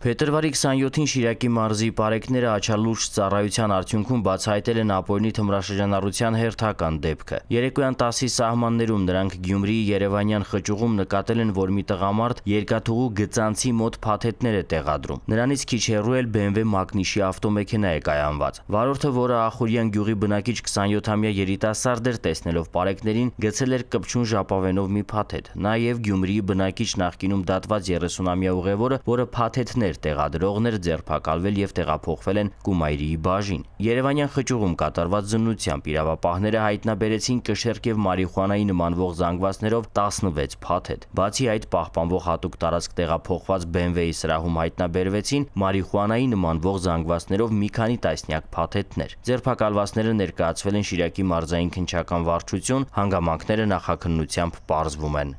Փետրվարի 27-ին Շիրակի մարզի բարեկները աչալուրջ ծառայության արդյունքում բացահայտել են ապօրինի թմրաշրջանառության հերթական դեպքը։ Երեկոյան 10-ի սահմաններում նրանք Գյումրիի Երևանյան խճուղում նկատել են, որ մի տղամարդ երկաթուղու գծանցի մոտ փաթեթներ է տեղադրում։ Նրանից քիչ հեռու էլ BMW մակնիշի ավտոմեքենա է կայանված։ Վարորդը, որը Ախուրյան գյուղի բնակիչ 27-ամյա երիտասարդ էր, տեսնելով բարեկներին, գցել էր կպչուն ժապավենով մի փաթեթ։ Նաև Գյումրիի բնակիչ նախկինում դատված 30-ամյա ուղևորը, որը փաթեթներ հազարներ տեղադրողներ ձերբակալվել եւ տեղափոխվել են Կումայրիի բաժին։ Երևանյան խճուղում կատարված զննությամբ իրավապահները հայտնաբերեցին կշեռք եւ մարիխուանայի նմանվող զանգվածներով 16 փաթեթ։ Բացի այդ, պահպանվող հատուկ տարածք տեղափոխված BMW-ի սրահում հայտնաբերվեցին մարիխուանայի նմանվող զանգվածներով մի քանի տասնյակ փաթեթներ։ Ձերբակալվածները ներկայացվել են Շիրակի մարզային քնչական վարչություն, հանգամանքները նախաքննությամբ պարզվում են։